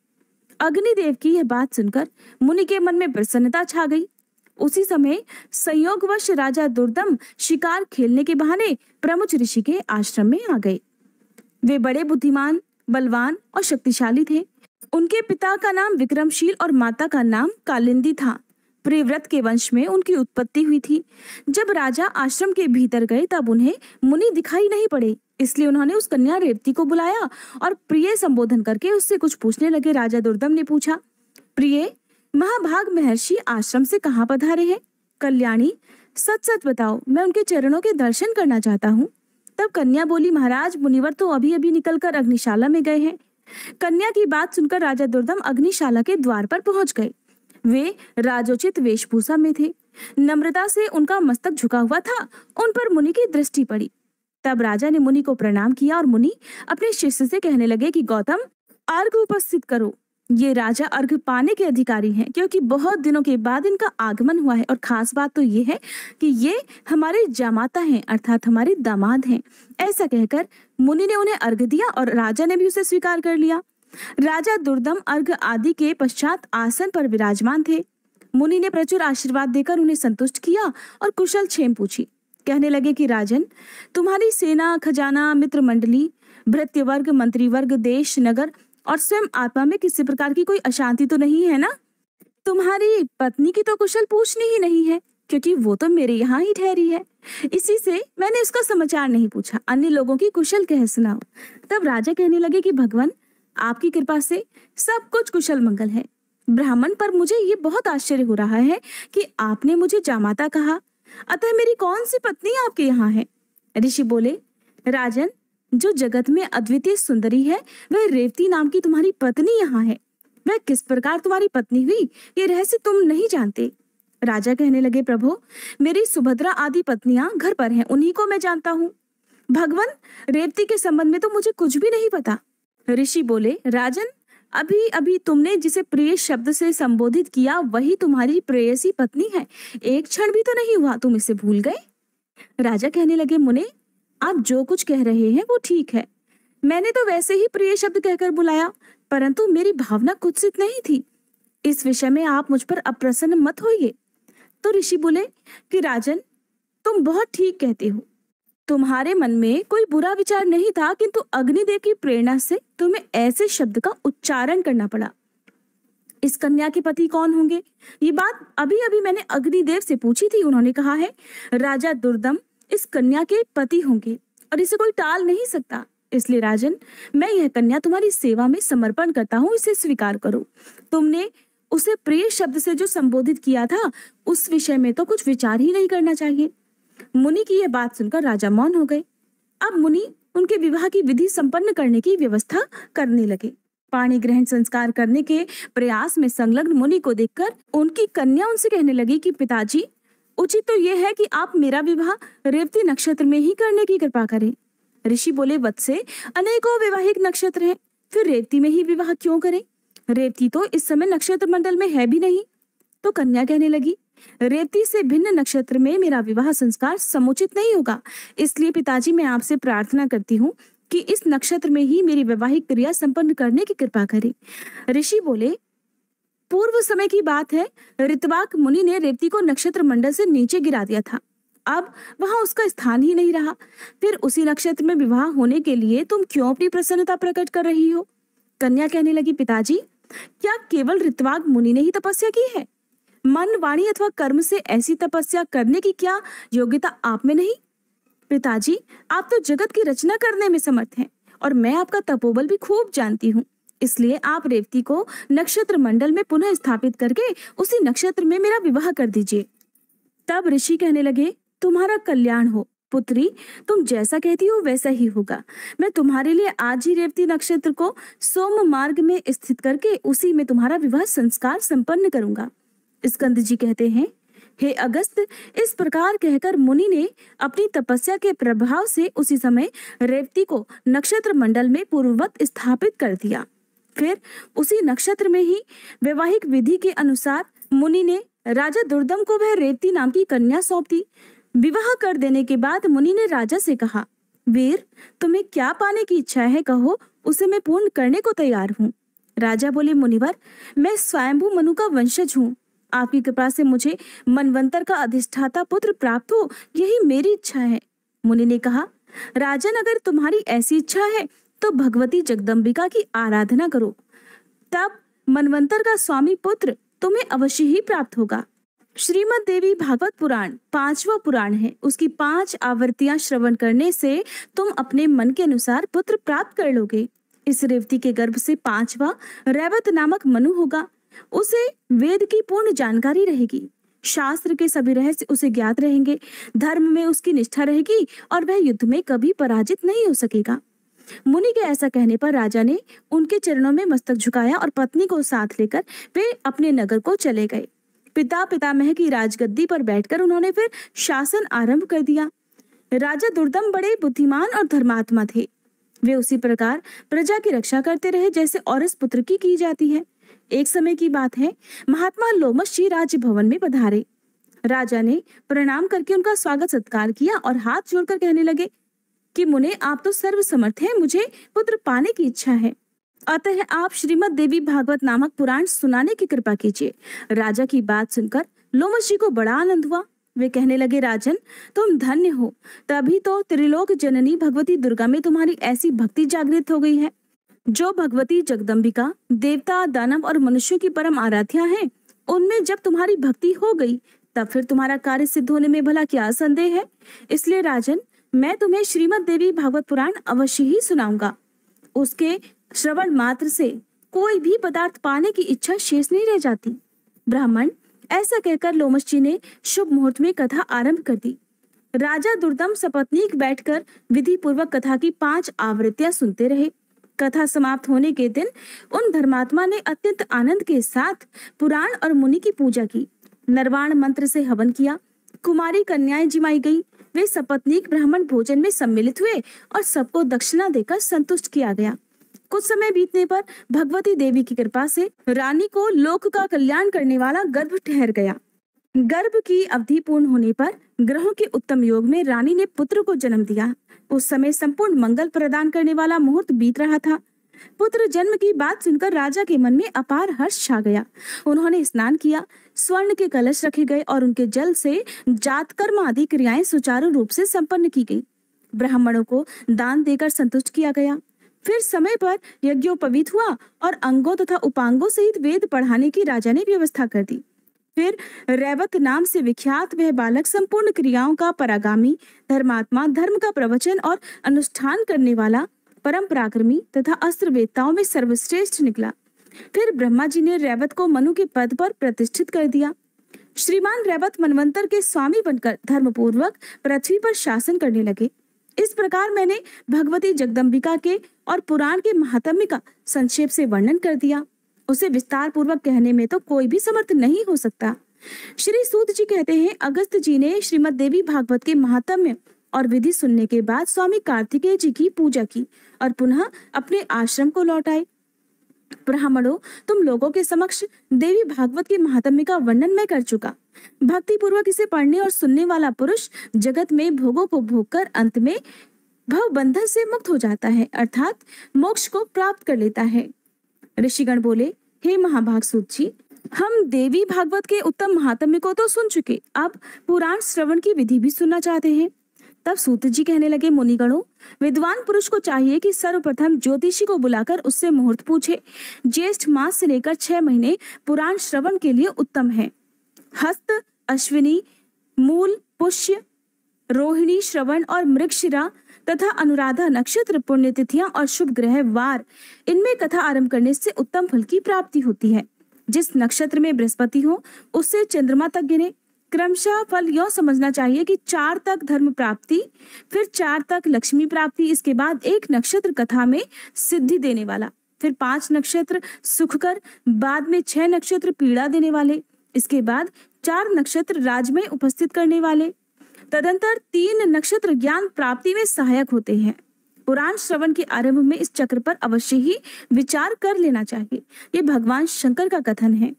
अग्निदेव की यह बात सुनकर मुनि के मन में प्रसन्नता छा गई उसी समय संयोगवश राजा दुर्दम शिकार खेलने के बहाने प्रमुख ऋषि के आश्रम में आ गए वे बड़े बुद्धिमान बलवान और शक्तिशाली थे उनके पिता का नाम विक्रमशील और माता का नाम कालिंदी था प्रेव्रत के वंश में उनकी उत्पत्ति हुई थी जब राजा आश्रम के भीतर गए तब उन्हें मुनि दिखाई नहीं पड़े इसलिए उन्होंने उस कन्या रेवती को बुलाया और प्रिय संबोधन करके उससे कुछ पूछने लगे राजा दुर्दम ने पूछा प्रिय महाभाग महर्षि आश्रम से कहाँ पधारे हैं कल्याणी सच सच बताओ मैं उनके चरणों के दर्शन करना चाहता हूँ तब कन्या बोली महाराज मुनिवर तो अभी अभी निकलकर अग्निशाला में गए हैं कन्या की बात सुनकर राजा दुर्दम अग्निशाला के द्वार पर पहुंच गए वे राजोचित वेशभूषा में थे नम्रता से उनका मस्तक झुका हुआ था उन पर मुनि की दृष्टि पड़ी तब राजा ने मुनि को प्रणाम किया और मुनि अपने शिष्य से कहने लगे कि गौतम आर्ग उपस्थित करो ये राजा अर्घ पाने के अधिकारी हैं क्योंकि बहुत दिनों के बाद इनका आगमन हुआ है और खास बात तो ये है कि ये हमारे जमाता हैं अर्थात हमारे दामाद हैं ऐसा कहकर मुनि ने उन्हें अर्घ दिया और राजा ने भी उसे स्वीकार कर लिया राजा दुर्दम अर्घ आदि के पश्चात आसन पर विराजमान थे मुनि ने प्रचुर आशीर्वाद देकर उन्हें संतुष्ट किया और कुशल छेम पूछी कहने लगे कि राजन तुम्हारी सेना खजाना मित्र मंडली भृत्य वर्ग मंत्री वर्ग देश नगर और स्वयं आत्मा में किसी प्रकार की कोई अशांति तो नहीं है ना तुम्हारी पत्नी की तो कुशल पूछनी ही नहीं है क्योंकि वो तो मेरे यहाँ ही ठहरी है इसी से मैंने उसका समाचार नहीं पूछा अन्य लोगों की कुशल कह सुनाओ तब राजा कहने लगे कि भगवान आपकी कृपा से सब कुछ कुशल मंगल है ब्राह्मण पर मुझे ये बहुत आश्चर्य हो रहा है कि आपने मुझे जामाता कहा अतः मेरी कौन सी पत्नी आपके यहाँ है ऋषि बोले राजन जो जगत में अद्वितीय सुंदरी है वह रेवती नाम की तुम्हारी पत्नी यहाँ है वह किस प्रकार तुम्हारी पत्नी हुई ये रहस्य तुम नहीं जानते राजा कहने लगे प्रभु मेरी सुभद्रा आदि पत्नियां घर पर हैं उन्हीं को मैं जानता हूँ भगवान रेवती के संबंध में तो मुझे कुछ भी नहीं पता ऋषि बोले राजन अभी अभी तुमने जिसे प्रिय शब्द से संबोधित किया वही तुम्हारी प्रेयसी पत्नी है एक क्षण भी तो नहीं हुआ तुम इसे भूल गए राजा कहने लगे मुने आप जो कुछ कह रहे हैं वो ठीक है मैंने तो वैसे ही प्रिय शब्द कहकर बुलाया परंतु मेरी भावना कुत्सित नहीं थी इस विषय में आप मुझ पर अप्रसन्न मत होइए तो ऋषि बोले कि राजन तुम बहुत ठीक कहते हो तुम्हारे मन में कोई बुरा विचार नहीं था किंतु अग्निदेव की प्रेरणा से तुम्हें ऐसे शब्द का उच्चारण करना पड़ा इस कन्या के पति कौन होंगे ये बात अभी अभी मैंने अग्निदेव से पूछी थी उन्होंने कहा है राजा दुर्दम इस कन्या के पति होंगे और इसे कोई टाल नहीं सकता इसलिए राजन मैं यह कन्या तुम्हारी सेवा में समर्पण करता हूँ इसे स्वीकार करो तुमने उसे प्रिय शब्द से जो संबोधित किया था उस विषय में तो कुछ विचार ही नहीं करना चाहिए मुनि की यह बात सुनकर राजा मौन हो गए अब मुनि उनके विवाह की विधि संपन्न करने की व्यवस्था करने लगे पाणी ग्रहण संस्कार करने के प्रयास में संलग्न मुनि को देखकर उनकी कन्या उनसे कहने लगी कि पिताजी उचित तो यह है कि आप मेरा विवाह रेवती नक्षत्र में ही करने की कृपा करें ऋषि बोले वत्से अनेकों वैवाहिक नक्षत्र हैं फिर रेवती में ही विवाह क्यों करें रेवती तो इस समय नक्षत्र मंडल में है भी नहीं तो कन्या कहने लगी रेवती से भिन्न नक्षत्र में मेरा विवाह संस्कार समुचित नहीं होगा इसलिए पिताजी मैं आपसे प्रार्थना करती हूँ कि इस नक्षत्र में ही मेरी वैवाहिक क्रिया संपन्न करने की कृपा करें ऋषि बोले पूर्व समय की बात है ऋतवाक मुनि ने रेवती को नक्षत्र मंडल से नीचे गिरा दिया था अब वहां उसका स्थान ही नहीं रहा फिर उसी नक्षत्र में विवाह होने के लिए तुम क्यों अपनी प्रसन्नता प्रकट कर रही हो कन्या कहने लगी पिताजी क्या केवल ऋतवाग मुनि ने ही तपस्या की है मन वाणी अथवा कर्म से ऐसी तपस्या करने की क्या योग्यता आप में नहीं पिताजी आप तो जगत की रचना करने में समर्थ हैं और मैं आपका तपोबल भी खूब जानती हूँ इसलिए आप रेवती को नक्षत्र मंडल में पुनः स्थापित करके उसी नक्षत्र में मेरा विवाह कर दीजिए तब ऋषि कहने लगे तुम्हारा कल्याण हो पुत्री तुम जैसा कहती हो वैसा ही होगा मैं तुम्हारे लिए आज ही रेवती नक्षत्र को सोम मार्ग में स्थित करके उसी में तुम्हारा विवाह संस्कार संपन्न करूंगा स्कंद जी कहते हैं हे अगस्त इस प्रकार कहकर मुनि ने अपनी तपस्या के प्रभाव से उसी समय रेवती को नक्षत्र मंडल में पूर्ववत स्थापित कर दिया फिर उसी नक्षत्र में ही वैवाहिक विधि के अनुसार मुनि ने राजा दुर्दम को वह रेती नाम की कन्या सौंप दी विवाह कर देने के बाद मुनि ने राजा से कहा वीर तुम्हें क्या पाने की इच्छा है कहो उसे मैं पूर्ण करने को तैयार हूँ राजा बोले मुनिवर मैं स्वयंभू मनु का वंशज हूँ आपकी कृपा से मुझे मनवंतर का अधिष्ठाता पुत्र प्राप्त हो यही मेरी इच्छा है मुनि ने कहा राजन अगर तुम्हारी ऐसी इच्छा है तो भगवती जगदम्बिका की आराधना करो तब मनवंतर का स्वामी पुत्र तुम्हें अवश्य ही प्राप्त होगा श्रीमद देवी भागवत पुराण पांचवा पुराण है उसकी पांच आवृत्तियां श्रवण करने से तुम अपने मन के अनुसार पुत्र प्राप्त कर लोगे इस रेवती के गर्भ से पांचवा रेवत नामक मनु होगा उसे वेद की पूर्ण जानकारी रहेगी शास्त्र के सभी रहस्य उसे ज्ञात रहेंगे धर्म में उसकी निष्ठा रहेगी और वह युद्ध में कभी पराजित नहीं हो सकेगा मुनि के ऐसा कहने पर राजा ने उनके चरणों में मस्तक झुकाया और पत्नी को साथ लेकर वे अपने नगर को चले गए पिता पितामह की राजगद्दी पर बैठकर उन्होंने फिर शासन आरंभ कर दिया राजा दुर्दम बड़े बुद्धिमान और धर्मात्मा थे वे उसी प्रकार प्रजा की रक्षा करते रहे जैसे और पुत्र की की जाती है एक समय की बात है महात्मा लोमस जी राजभवन में पधारे राजा ने प्रणाम करके उनका स्वागत सत्कार किया और हाथ जोड़कर कहने लगे कि मुने आप तो सर्व समर्थ है मुझे पुत्र पाने की इच्छा है अतः आप श्रीमद देवी भागवत नामक पुराण सुनाने की कृपा कीजिए राजा की बात सुनकर लोमस जी को बड़ा आनंद हुआ वे कहने लगे राजन तुम धन्य हो तभी तो त्रिलोक जननी भगवती दुर्गा में तुम्हारी ऐसी भक्ति जागृत हो गई है जो भगवती जगदम्बिका देवता दानव और मनुष्यों की परम आराध्या है उनमें जब तुम्हारी भक्ति हो गई तब फिर तुम्हारा कार्य सिद्ध होने में भला क्या संदेह है इसलिए राजन मैं तुम्हें श्रीमद देवी भागवत पुराण अवश्य ही सुनाऊंगा उसके श्रवण मात्र से कोई भी पदार्थ पाने की इच्छा शेष नहीं रह जाती ब्राह्मण ऐसा कहकर लोमस जी ने शुभ मुहूर्त में कथा आरंभ कर दी राजा दुर्दम सपत्नीक बैठकर विधि पूर्वक कथा की पांच आवृत्तियां सुनते रहे कथा समाप्त होने के दिन उन धर्मात्मा ने अत्यंत आनंद के साथ पुराण और मुनि की पूजा की नरवाण मंत्र से हवन किया कुमारी कन्याएं जिमाई गई वे सपत्नीक ब्राह्मण भोजन में सम्मिलित हुए और सबको दक्षिणा देकर संतुष्ट किया गया कुछ समय बीतने पर भगवती देवी की कृपा से रानी को लोक का कल्याण करने वाला गर्भ ठहर गया गर्भ की अवधि पूर्ण होने पर ग्रहों के उत्तम योग में रानी ने पुत्र को जन्म दिया उस समय संपूर्ण मंगल प्रदान करने वाला मुहूर्त बीत रहा था पुत्र जन्म की बात सुनकर राजा के मन में अपार हर्ष छा गया उन्होंने स्नान किया स्वर्ण के कलश रखे गए और उनके जल से जातकर्म आदि क्रियाएं सुचारू रूप से संपन्न की गई ब्राह्मणों को दान देकर संतुष्ट किया गया फिर समय पर यज्ञोपवीत हुआ और अंगों तथा उपांगों सहित वेद पढ़ाने की राजा ने व्यवस्था कर दी फिर रैवत नाम से विख्यात वह बालक संपूर्ण क्रियाओं का परागामी धर्मात्मा धर्म का प्रवचन और अनुष्ठान करने वाला परम पराक्रमी तथा अस्त्र वेदताओं में सर्वश्रेष्ठ निकला फिर ब्रह्मा जी ने रेवत को मनु के पद पर प्रतिष्ठित कर दिया श्रीमान रेवत मनवंतर के स्वामी बनकर धर्मपूर्वक पृथ्वी पर शासन करने लगे इस प्रकार मैंने भगवती जगदम्बिका के और पुराण के महात्म्य का संक्षेप से वर्णन कर दिया उसे विस्तार पूर्वक कहने में तो कोई भी समर्थ नहीं हो सकता श्री सूत जी कहते हैं अगस्त जी ने श्रीमद देवी भागवत के महात्म्य और विधि सुनने के बाद स्वामी कार्तिकेय जी की पूजा की और पुनः अपने आश्रम को लौट आए ब्राह्मणों तुम लोगों के समक्ष देवी भागवत के महात्म्य का वर्णन मैं कर चुका भक्ति पूर्वक इसे पढ़ने और सुनने वाला पुरुष जगत में भोगों को भोग कर अंत में भव बंधन से मुक्त हो जाता है अर्थात मोक्ष को प्राप्त कर लेता है ऋषिगण बोले हे महाभाग सूची हम देवी भागवत के उत्तम महात्म्य को तो सुन चुके अब पुराण श्रवण की विधि भी सुनना चाहते हैं तब सूत जी कहने लगे मुनिगणों विद्वान पुरुष को चाहिए कि सर्वप्रथम ज्योतिषी को बुलाकर उससे मुहूर्त पूछे ज्येष्ठ मास से लेकर छह महीने पुराण श्रवण के लिए उत्तम है हस्त अश्विनी मूल पुष्य रोहिणी श्रवण और मृगशिरा तथा अनुराधा नक्षत्र पुण्यतिथियां और शुभ ग्रह वार इनमें कथा आरंभ करने से उत्तम फल की प्राप्ति होती है जिस नक्षत्र में बृहस्पति हो उससे चंद्रमा तक गिने क्रमशः फल यह समझना चाहिए कि चार तक धर्म प्राप्ति फिर चार तक लक्ष्मी प्राप्ति इसके बाद एक नक्षत्र कथा में सिद्धि देने वाला फिर पांच नक्षत्र सुख कर बाद में छह नक्षत्र पीड़ा देने वाले इसके बाद चार नक्षत्र राज में उपस्थित करने वाले तदंतर तीन नक्षत्र ज्ञान प्राप्ति में सहायक होते हैं पुराण श्रवण के आरंभ में इस चक्र पर अवश्य ही विचार कर लेना चाहिए ये भगवान शंकर का कथन है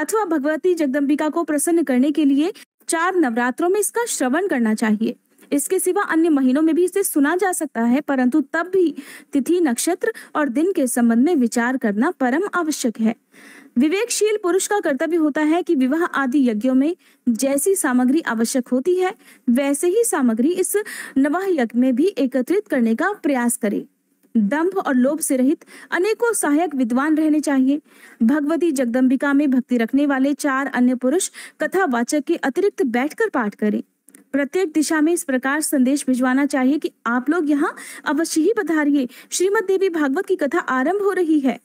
अथवा भगवती जगदम्बिका को प्रसन्न करने के लिए चार नवरात्रों में इसका श्रवण करना चाहिए इसके सिवा अन्य महीनों में भी इसे सुना जा सकता है परंतु तब भी तिथि नक्षत्र और दिन के संबंध में विचार करना परम आवश्यक है विवेकशील पुरुष का कर्तव्य होता है कि विवाह आदि यज्ञों में जैसी सामग्री आवश्यक होती है वैसे ही सामग्री इस नवाह यज्ञ में भी एकत्रित करने का प्रयास करे दंभ और लोभ से रहित अनेकों सहायक विद्वान रहने चाहिए भगवती जगदम्बिका में भक्ति रखने वाले चार अन्य पुरुष कथा वाचक के अतिरिक्त बैठकर पाठ करें प्रत्येक दिशा में इस प्रकार संदेश भिजवाना चाहिए कि आप लोग यहाँ अवश्य ही पधारिये श्रीमद देवी भागवत की कथा आरंभ हो रही है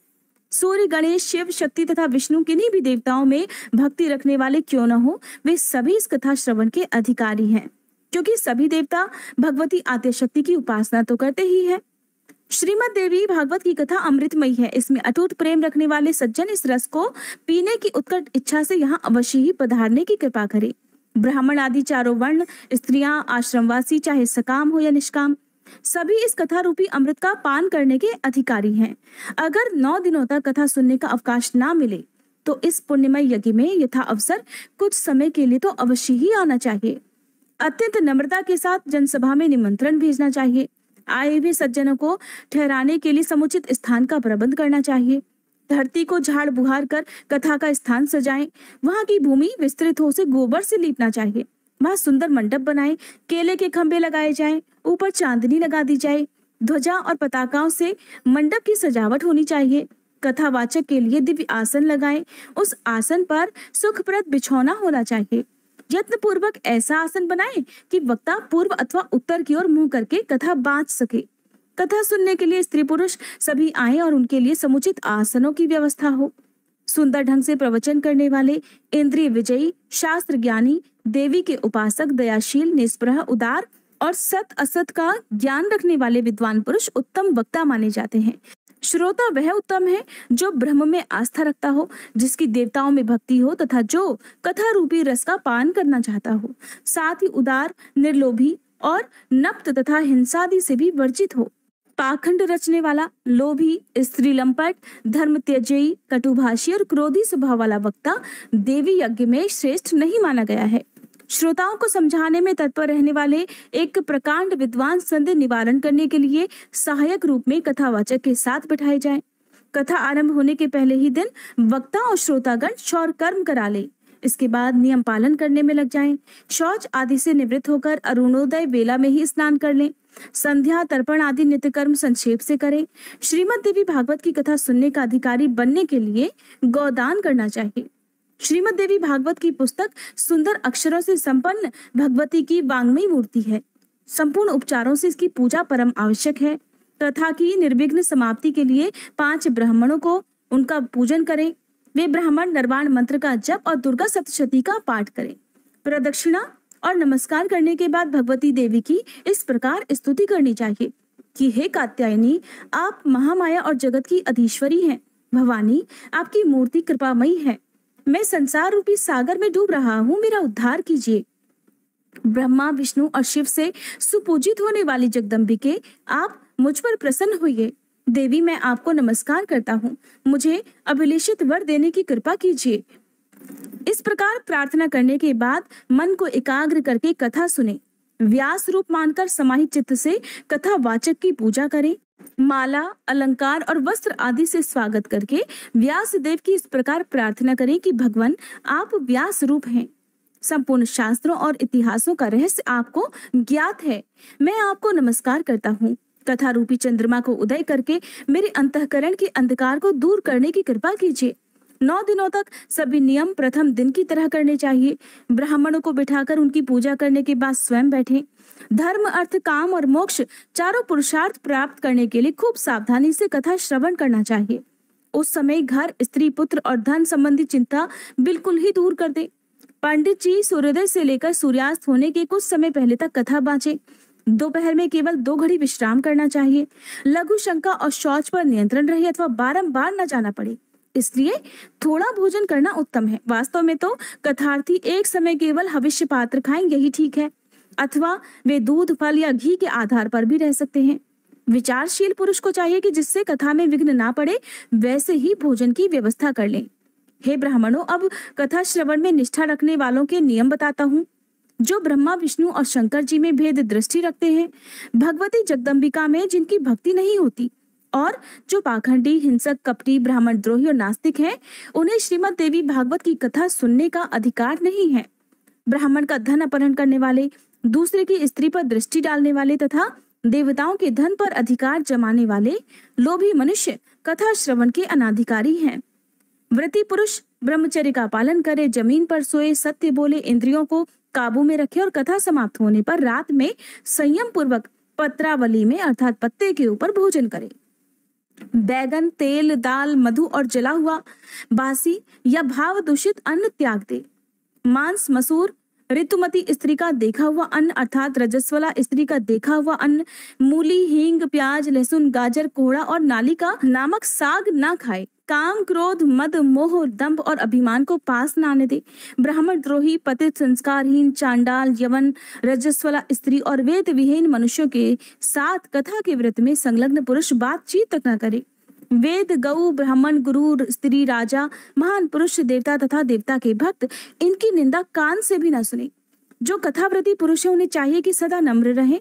सूर्य गणेश शिव शक्ति तथा विष्णु किन्हीं भी देवताओं में भक्ति रखने वाले क्यों न हो वे सभी इस कथा श्रवण के अधिकारी हैं क्योंकि सभी देवता भगवती आद्य शक्ति की उपासना तो करते ही है श्रीमद देवी भागवत की कथा अमृतमयी है इसमें अटूट प्रेम रखने वाले सज्जन इस रस को पीने की उत्कट इच्छा से यहाँ अवश्य ही पधारने की कृपा करे ब्राह्मण आदि चारों वर्ण स्त्रियां आश्रमवासी चाहे सकाम हो या निष्काम सभी इस कथा रूपी अमृत का पान करने के अधिकारी हैं अगर नौ दिनों तक कथा सुनने का अवकाश ना मिले तो इस पुण्यमय यज्ञ में यथा अवसर कुछ समय के लिए तो अवश्य ही आना चाहिए अत्यंत नम्रता के साथ जनसभा में निमंत्रण भेजना चाहिए आए हुए सज्जनों को ठहराने के लिए समुचित स्थान का प्रबंध करना चाहिए धरती को झाड़ बुहार कर कथा का स्थान सजाएं वहां की भूमि विस्तृत हो से गोबर से लीपना चाहिए वहां सुंदर मंडप बनाएं केले के खंभे लगाए जाएं ऊपर चांदनी लगा दी जाए ध्वजा और पताकाओं से मंडप की सजावट होनी चाहिए कथावाचक के लिए दिव्य आसन लगाएं उस आसन पर सुखप्रद बिछौना होना चाहिए यत्न पूर्वक ऐसा आसन बनाए कि वक्ता पूर्व अथवा उत्तर की ओर मुंह करके कथा बांच सके कथा सुनने के लिए स्त्री पुरुष सभी आए और उनके लिए समुचित आसनों की व्यवस्था हो सुंदर ढंग से प्रवचन करने वाले इंद्रिय विजयी शास्त्र ज्ञानी देवी के उपासक दयाशील निष्प्रह उदार और सत असत का ज्ञान रखने वाले विद्वान पुरुष उत्तम वक्ता माने जाते हैं श्रोता वह उत्तम है जो ब्रह्म में आस्था रखता हो जिसकी देवताओं में भक्ति हो तथा जो कथा रूपी रस का पान करना चाहता हो साथ ही उदार निर्लोभी और नप्त तथा हिंसादि से भी वर्जित हो पाखंड रचने वाला लोभी स्त्री लंपट धर्म त्यजयी कटुभाषी और क्रोधी स्वभाव वाला वक्ता देवी यज्ञ में श्रेष्ठ नहीं माना गया है श्रोताओं को समझाने में तत्पर रहने वाले एक प्रकांड विद्वान संदेह निवारण करने के लिए सहायक रूप में कथावाचक के साथ बैठाए जाए कथा आरंभ होने के पहले ही दिन वक्ता और श्रोतागण शौर कर्म करा ले इसके बाद नियम पालन करने में लग जाएं। शौच आदि से निवृत्त होकर अरुणोदय वेला में ही स्नान कर लें संध्या तर्पण आदि नित्य कर्म संक्षेप से करें श्रीमद देवी भागवत की कथा सुनने का अधिकारी बनने के लिए गौदान करना चाहिए श्रीमद देवी भागवत की पुस्तक सुंदर अक्षरों से संपन्न भगवती की वांग्मयी मूर्ति है संपूर्ण उपचारों से इसकी पूजा परम आवश्यक है तथा की निर्विघ्न समाप्ति के लिए पांच ब्राह्मणों को उनका पूजन करें वे ब्राह्मण निर्वाण मंत्र का जप और दुर्गा सप्तशती का पाठ करें प्रदक्षिणा और नमस्कार करने के बाद भगवती देवी की इस प्रकार स्तुति करनी चाहिए कि हे कात्यायनी आप महामाया और जगत की अधीश्वरी हैं भवानी आपकी मूर्ति कृपामयी है मैं संसार रूपी सागर में डूब रहा हूँ मेरा उद्धार कीजिए ब्रह्मा विष्णु और शिव से सुपूजित होने वाली जगदम्बिके आप मुझ पर प्रसन्न होइए देवी मैं आपको नमस्कार करता हूँ मुझे अभिलेषित वर देने की कृपा कीजिए इस प्रकार प्रार्थना करने के बाद मन को एकाग्र करके कथा सुने व्यास रूप मानकर समाहित चित्त से कथा वाचक की पूजा करें माला अलंकार और वस्त्र आदि से स्वागत करके व्यास देव की इस प्रकार प्रार्थना करें कि भगवान आप व्यास रूप हैं संपूर्ण शास्त्रों और इतिहासों का रहस्य आपको ज्ञात है मैं आपको नमस्कार करता हूँ कथा रूपी चंद्रमा को उदय करके मेरे अंतकरण के अंधकार को दूर करने की कृपा कीजिए नौ दिनों तक सभी नियम प्रथम दिन की तरह करने चाहिए ब्राह्मणों को बिठाकर उनकी पूजा करने के बाद स्वयं बैठे धर्म अर्थ काम और मोक्ष चारों पुरुषार्थ प्राप्त करने के लिए खूब सावधानी से कथा श्रवण करना चाहिए उस समय घर स्त्री पुत्र और धन संबंधी चिंता बिल्कुल ही दूर कर दे पंडित जी सूर्योदय से लेकर सूर्यास्त होने के कुछ समय पहले तक कथा बांचे दोपहर में केवल दो घड़ी विश्राम करना चाहिए लघु शंका और शौच पर नियंत्रण रहे अथवा बारंबार न जाना पड़े इसलिए थोड़ा भोजन करना उत्तम है वास्तव में तो कथार्थी एक समय केवल हविष्य पात्र खाएं यही ठीक है अथवा वे दूध फल या घी के आधार पर भी रह सकते हैं विचारशील पुरुष को चाहिए कि जिससे कथा में विघ्न ना पड़े वैसे ही भोजन की व्यवस्था कर लें हे ब्राह्मणों अब कथा श्रवण में निष्ठा रखने वालों के नियम बताता हूँ जो ब्रह्मा विष्णु और शंकर जी में भेद दृष्टि रखते हैं भगवती जगदम्बिका में जिनकी भक्ति नहीं होती और जो पाखंडी हिंसक कपटी ब्राह्मण द्रोही और नास्तिक हैं उन्हें श्रीमद देवी भागवत की कथा सुनने का अधिकार नहीं है ब्राह्मण का धन अपहरण करने वाले दूसरे की स्त्री पर दृष्टि डालने वाले तथा देवताओं के धन पर अधिकार जमाने वाले लोभी मनुष्य कथा श्रवण के अनाधिकारी हैं व्रति पुरुष ब्रह्मचर्य का पालन करे जमीन पर सोए सत्य बोले इंद्रियों को काबू में रखे और कथा समाप्त होने पर रात में संयम पूर्वक पत्रावली में अर्थात पत्ते के ऊपर भोजन करें बैगन तेल दाल मधु और जला हुआ बासी या भाव दूषित अन्न त्याग दे मांस मसूर ऋतुमती स्त्री का देखा हुआ अन्न अर्थात रजस्वला स्त्री का देखा हुआ अन्न मूली हींग प्याज लहसुन गाजर कोहड़ा और नाली का नामक साग ना खाए काम क्रोध मद मोह दंभ और अभिमान को पास न आने दे ब्राह्मण द्रोही पतित संस्कारहीन चांडाल यवन रजस्वला स्त्री और वेद विहीन मनुष्यों के साथ कथा के व्रत में संलग्न पुरुष बातचीत तक न करे वेद गौ ब्राह्मण गुरु स्त्री राजा महान पुरुष देवता तथा देवता के भक्त इनकी निंदा कान से भी न सुने जो कथाव्रती पुरुष है उन्हें चाहिए कि सदा नम्र रहें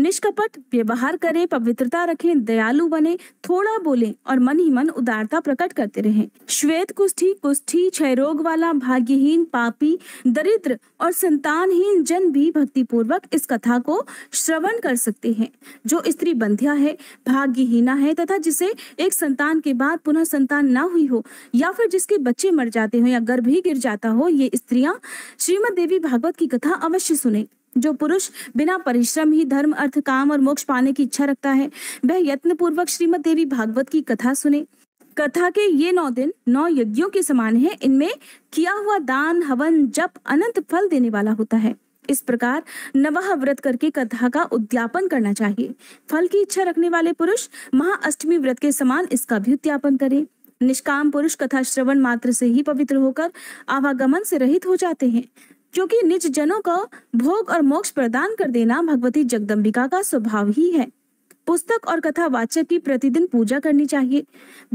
निष्कपट व्यवहार करें पवित्रता रखें दयालु बने थोड़ा बोलें और मन ही मन उदारता प्रकट करते रहें श्वेत कुष्ठी कुष्ठी क्षय रोग वाला भाग्यहीन पापी दरिद्र और संतानहीन जन भी भक्ति पूर्वक इस कथा को श्रवण कर सकते हैं जो स्त्री बंध्या है भाग्यहीना है तथा जिसे एक संतान के बाद पुनः संतान ना हुई हो या फिर जिसके बच्चे मर जाते हो या गर्भ ही गिर जाता हो ये स्त्रियां श्रीमद देवी भागवत की कथा अवश्य सुने जो पुरुष बिना परिश्रम ही धर्म अर्थ काम और मोक्ष पाने की इच्छा रखता है वह यत्न पूर्वक श्रीमद देवी भागवत की कथा सुने कथा के ये नौ दिन नौ यज्ञों के समान है इनमें किया हुआ दान हवन जप अनंत फल देने वाला होता है इस प्रकार नवह व्रत करके कथा का उद्यापन करना चाहिए फल की इच्छा रखने वाले पुरुष महाअष्टमी व्रत के समान इसका भी उद्यापन करें निष्काम पुरुष कथा श्रवण मात्र से ही पवित्र होकर आवागमन से रहित हो जाते हैं क्योंकि निज जनों को भोग और मोक्ष प्रदान कर देना भगवती जगदम्बिका का स्वभाव ही है पुस्तक और कथा वाचक की प्रतिदिन पूजा करनी चाहिए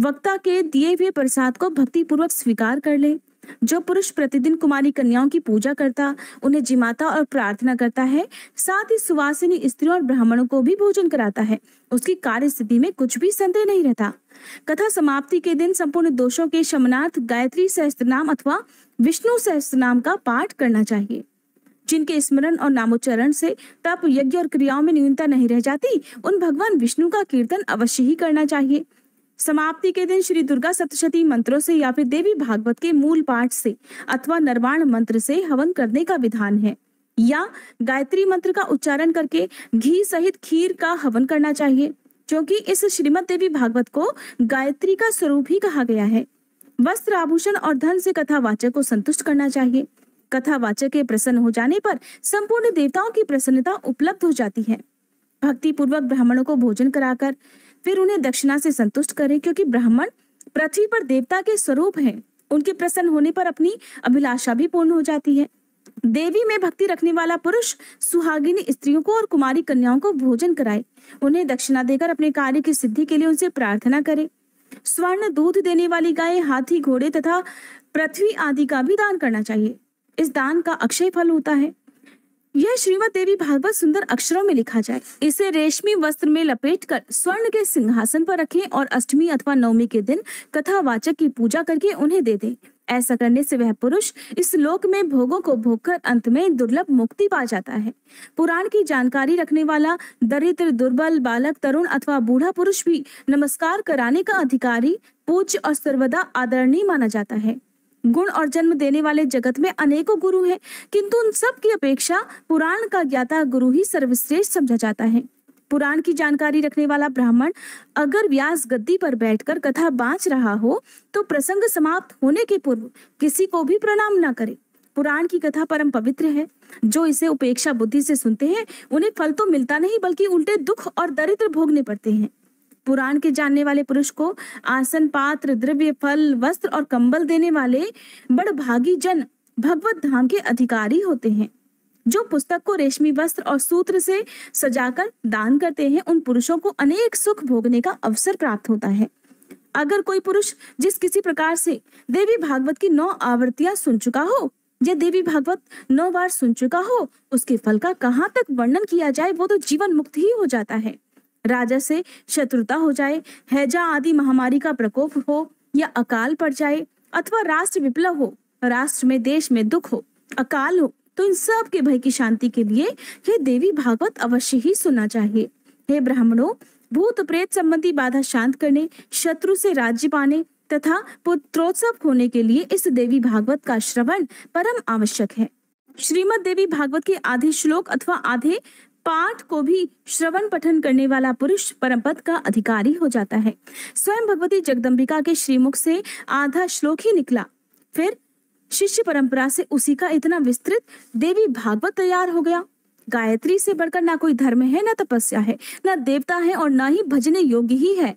वक्ता के दिए हुए प्रसाद को भक्तिपूर्वक स्वीकार कर ले जो पुरुष प्रतिदिन कुमारी कन्याओं की पूजा करता उन्हें जिमाता और प्रार्थना करता है साथ ही सुवासिनी स्त्रियों और ब्राह्मणों को भी भोजन कराता है उसकी कार्य स्थिति में कुछ भी संदेह नहीं रहता कथा समाप्ति के दिन संपूर्ण दोषों के शमनार्थ गायत्री सहस्त्र नाम अथवा विष्णु सहस्त्र नाम का पाठ करना चाहिए जिनके स्मरण और नामोच्चारण से तप यज्ञ और क्रियाओं में न्यूनता नहीं रह जाती उन भगवान विष्णु का कीर्तन अवश्य ही करना चाहिए समाप्ति के दिन श्री दुर्गा सप्तशती मंत्रों से या फिर देवी भागवत के मूल पाठ से अथवा निर्वाण मंत्र से हवन करने का विधान है या गायत्री मंत्र का उच्चारण करके घी सहित खीर का हवन करना चाहिए क्योंकि इस श्रीमद देवी भागवत को गायत्री का स्वरूप ही कहा गया है वस्त्र आभूषण और धन से कथावाचक को संतुष्ट करना चाहिए कथावाचक के प्रसन्न हो जाने पर संपूर्ण देवताओं की प्रसन्नता उपलब्ध हो जाती है भक्ति पूर्वक ब्राह्मणों को भोजन कराकर फिर उन्हें दक्षिणा से संतुष्ट करें क्योंकि ब्राह्मण पृथ्वी पर देवता के स्वरूप है उनके प्रसन्न होने पर अपनी अभिलाषा भी पूर्ण हो जाती है देवी में भक्ति रखने वाला पुरुष सुहागिनी स्त्रियों को और कुमारी कन्याओं को भोजन कराए उन्हें दक्षिणा देकर अपने कार्य की सिद्धि के लिए उनसे प्रार्थना करे स्वर्ण दूध देने वाली गाय हाथी घोड़े तथा पृथ्वी आदि का भी दान करना चाहिए इस दान का अक्षय फल होता है यह श्रीमद देवी भागवत सुंदर अक्षरों में लिखा जाए इसे रेशमी वस्त्र में लपेटकर स्वर्ण के सिंहासन पर रखें और अष्टमी अथवा नवमी के दिन कथावाचक की पूजा करके उन्हें दे दें ऐसा करने से वह पुरुष इस लोक में भोगों को भोगकर अंत में दुर्लभ मुक्ति पा जाता है पुराण की जानकारी रखने वाला दरिद्र दुर्बल बालक तरुण अथवा बूढ़ा पुरुष भी नमस्कार कराने का अधिकारी पूज्य और सर्वदा आदरणीय माना जाता है गुण और जन्म देने वाले जगत में अनेकों गुरु हैं किंतु उन सब की अपेक्षा पुराण का ज्ञाता गुरु ही सर्वश्रेष्ठ समझा जाता है पुराण की जानकारी रखने वाला ब्राह्मण अगर व्यास गद्दी पर बैठकर कथा बांच रहा हो तो प्रसंग समाप्त होने के पूर्व किसी को भी प्रणाम न करे पुराण की कथा परम पवित्र है जो इसे उपेक्षा बुद्धि से सुनते हैं उन्हें फल तो मिलता नहीं बल्कि उल्टे दुख और दरिद्र भोगने पड़ते हैं पुराण के जानने वाले पुरुष को आसन पात्र द्रव्य फल वस्त्र और कंबल देने वाले बड़भागी जन भगवत धाम के अधिकारी होते हैं जो पुस्तक को रेशमी वस्त्र और सूत्र से सजाकर दान करते हैं उन पुरुषों को अनेक सुख भोगने का अवसर प्राप्त होता है अगर कोई पुरुष जिस किसी प्रकार से देवी भागवत की नौ आवृत्तियां सुन चुका हो या देवी भागवत नौ बार सुन चुका हो उसके फल का कहाँ तक वर्णन किया जाए वो तो जीवन मुक्त ही हो जाता है राजा से शत्रुता हो जाए हैजा आदि महामारी का प्रकोप हो या अकाल पड़ जाए अथवा राष्ट्र विप्लव हो राष्ट्र में देश में दुख हो अकाल हो तो इन सब के भय की शांति के लिए यह देवी भागवत अवश्य ही सुनना चाहिए हे ब्राह्मणों भूत प्रेत संबंधी बाधा शांत करने शत्रु से राज्य पाने तथा पुत्रोत्सव होने के लिए इस देवी भागवत का श्रवण परम आवश्यक है श्रीमद देवी भागवत के आधे श्लोक अथवा आधे पाठ को भी श्रवण पठन करने वाला पुरुष परम पद का अधिकारी हो जाता है स्वयं भगवती जगदम्बिका के श्रीमुख से आधा श्लोक ही निकला फिर शिष्य परंपरा से उसी का इतना विस्तृत देवी भागवत तैयार हो गया गायत्री से बढ़कर ना कोई धर्म है ना तपस्या है ना देवता है और ना ही भजने योग्य ही है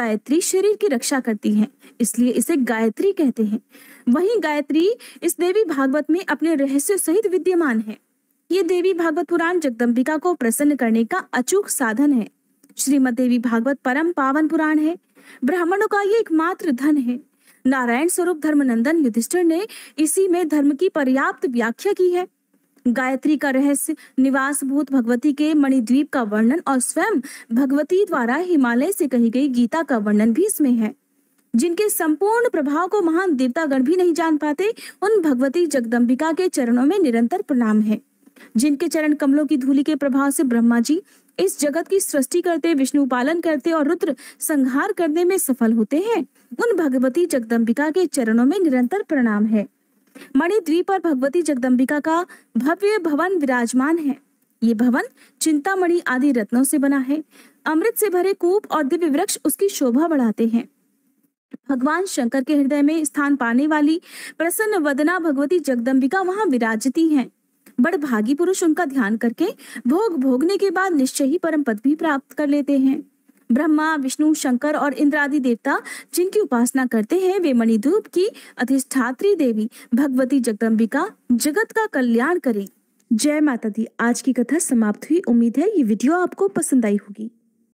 गायत्री शरीर की रक्षा करती है इसलिए इसे गायत्री कहते हैं वही गायत्री इस देवी भागवत में अपने रहस्य सहित विद्यमान है ये देवी भागवत पुराण जगदम्बिका को प्रसन्न करने का अचूक साधन है श्रीमद देवी भागवत परम पावन पुराण है ब्राह्मणों का ये एकमात्र धन है नारायण स्वरूप धर्मनंदन युधिष्ठिर ने इसी में धर्म की पर्याप्त व्याख्या की है गायत्री का रहस्य निवास भूत भगवती के मणिद्वीप का वर्णन और स्वयं भगवती द्वारा हिमालय से कही गई गीता का वर्णन भी इसमें है जिनके संपूर्ण प्रभाव को महान देवतागण भी नहीं जान पाते उन भगवती जगदम्बिका के चरणों में निरंतर प्रणाम है जिनके चरण कमलों की धूलि के प्रभाव से ब्रह्मा जी इस जगत की सृष्टि करते विष्णु पालन करते और रुद्र संहार करने में सफल होते हैं उन भगवती जगदम्बिका के चरणों में निरंतर प्रणाम है मणिद्वीप पर भगवती जगदम्बिका का भव्य भवन विराजमान है ये भवन चिंतामणि आदि रत्नों से बना है अमृत से भरे कूप और दिव्य वृक्ष उसकी शोभा बढ़ाते हैं भगवान शंकर के हृदय में स्थान पाने वाली प्रसन्न वदना भगवती जगदम्बिका वहां विराजती हैं बड़ भागी पुरुष उनका ध्यान करके भोग भोगने के बाद निश्चय ही परम पद भी प्राप्त कर लेते हैं ब्रह्मा विष्णु शंकर और इंद्र आदि देवता जिनकी उपासना करते हैं वे मणिधूप की अधिष्ठात्री देवी भगवती जगदम्बिका जगत का कल्याण करें जय माता दी आज की कथा समाप्त हुई उम्मीद है ये वीडियो आपको पसंद आई होगी